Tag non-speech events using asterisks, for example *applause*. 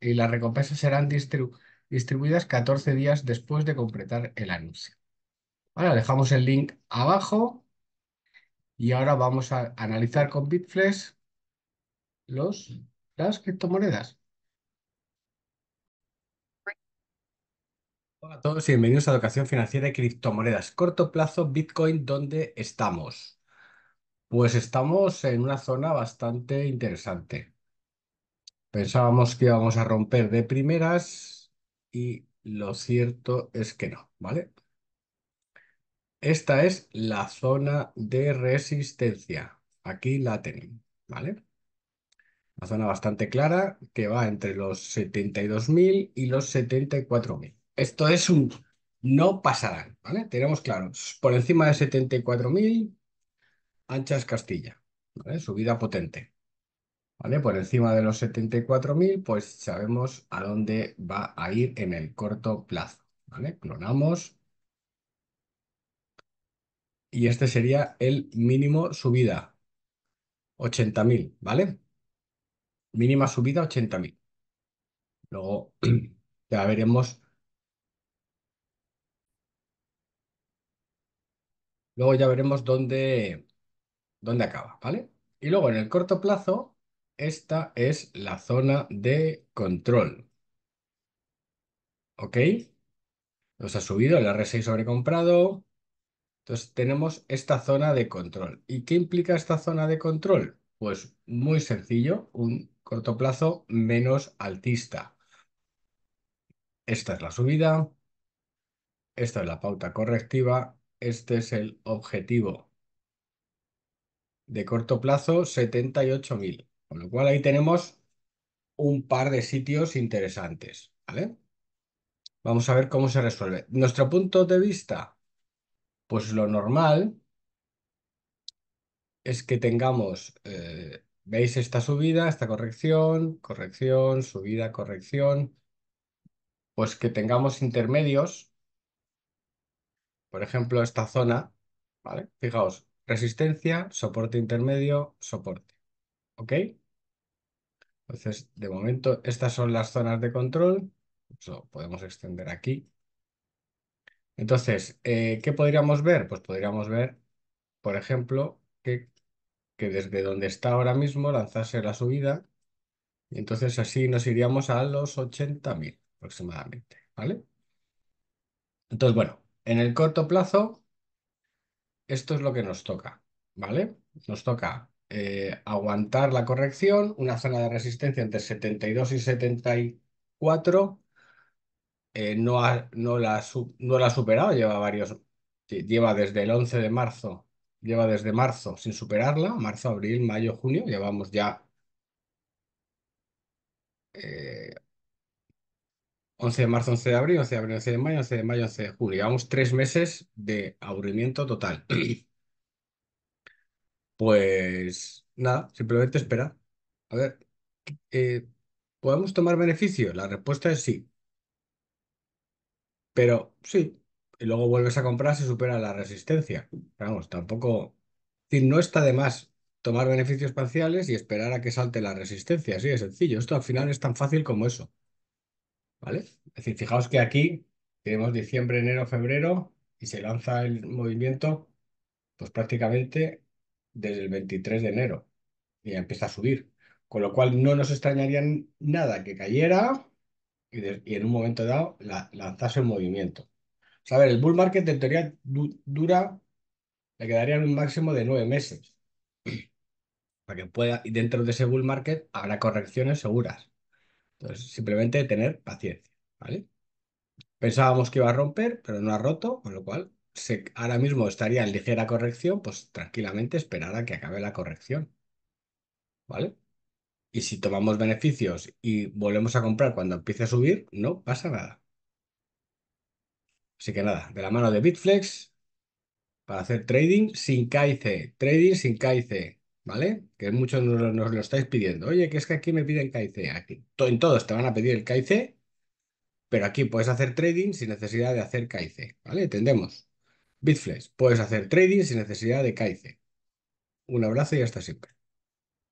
Y las recompensas serán distribuidas 14 días después de completar el anuncio. Ahora dejamos el link abajo y ahora vamos a analizar con Bitflex los, las criptomonedas. Hola a todos y bienvenidos a Educación Financiera y Criptomonedas. Corto plazo, Bitcoin, ¿dónde estamos? Pues estamos en una zona bastante interesante. Pensábamos que íbamos a romper de primeras y lo cierto es que no, ¿vale? Esta es la zona de resistencia. Aquí la tenemos, ¿vale? Una zona bastante clara que va entre los 72.000 y los 74.000. Esto es un no pasarán, ¿vale? Tenemos claro, por encima de 74.000, anchas Castilla, ¿vale? Subida potente. ¿vale? Por encima de los 74.000, pues sabemos a dónde va a ir en el corto plazo, ¿vale? Clonamos. Y este sería el mínimo subida, 80.000, ¿vale? Mínima subida, 80.000. Luego *clears throat* ya veremos... Luego ya veremos dónde, dónde acaba, ¿vale? Y luego en el corto plazo, esta es la zona de control. ¿Ok? Nos ha subido el R6 sobrecomprado. Entonces tenemos esta zona de control. ¿Y qué implica esta zona de control? Pues muy sencillo, un corto plazo menos altista. Esta es la subida, esta es la pauta correctiva, este es el objetivo. De corto plazo, 78.000. Con lo cual ahí tenemos un par de sitios interesantes, ¿vale? Vamos a ver cómo se resuelve. Nuestro punto de vista, pues lo normal es que tengamos, eh, veis esta subida, esta corrección, corrección, subida, corrección, pues que tengamos intermedios, por ejemplo, esta zona, ¿vale? Fijaos, resistencia, soporte intermedio, soporte, ¿ok? Entonces, de momento, estas son las zonas de control. Pues lo podemos extender aquí. Entonces, eh, ¿qué podríamos ver? Pues podríamos ver, por ejemplo, que, que desde donde está ahora mismo lanzase la subida. Y entonces así nos iríamos a los 80.000 aproximadamente, ¿vale? Entonces, bueno, en el corto plazo, esto es lo que nos toca, ¿vale? Nos toca eh, aguantar la corrección, una zona de resistencia entre 72 y 74, eh, no, no, la, no la ha superado, lleva varios, desde el 11 de marzo, lleva desde marzo sin superarla, marzo, abril, mayo, junio, llevamos ya 11 eh, de marzo, 11 de abril, 11 de abril, 11 de mayo, 11 de mayo, de llevamos tres meses de aburrimiento total. *clears throat* Pues nada, simplemente espera. A ver, eh, ¿podemos tomar beneficio? La respuesta es sí. Pero sí, y luego vuelves a comprar si supera la resistencia. Vamos, tampoco... es decir, No está de más tomar beneficios parciales y esperar a que salte la resistencia. Así de sencillo. Esto al final es tan fácil como eso. ¿Vale? Es decir, fijaos que aquí tenemos diciembre, enero, febrero y se lanza el movimiento, pues prácticamente desde el 23 de enero y empieza a subir. Con lo cual no nos extrañaría nada que cayera y, en un momento dado la, lanzase un movimiento. saber el bull market en teoría dura, le quedaría un máximo de nueve meses. *clears throat* Para que pueda, y dentro de ese bull market habrá correcciones seguras. Entonces, simplemente tener paciencia, ¿vale? Pensábamos que iba a romper, pero no ha roto, con lo cual ahora mismo estaría en ligera corrección, pues tranquilamente esperar a que acabe la corrección, ¿vale? Y si tomamos beneficios y volvemos a comprar cuando empiece a subir, no pasa nada. Así que nada, de la mano de Bitflex para hacer trading sin KIC, trading sin KIC, ¿vale? Que muchos nos, lo estáis pidiendo. Oye, que es que aquí me piden KIC. Aquí, en todos te van a pedir el KIC, pero aquí puedes hacer trading sin necesidad de hacer KIC, ¿vale? ¿Entendemos? Bitflex, puedes hacer trading sin necesidad de Kaizen. Un abrazo y hasta siempre.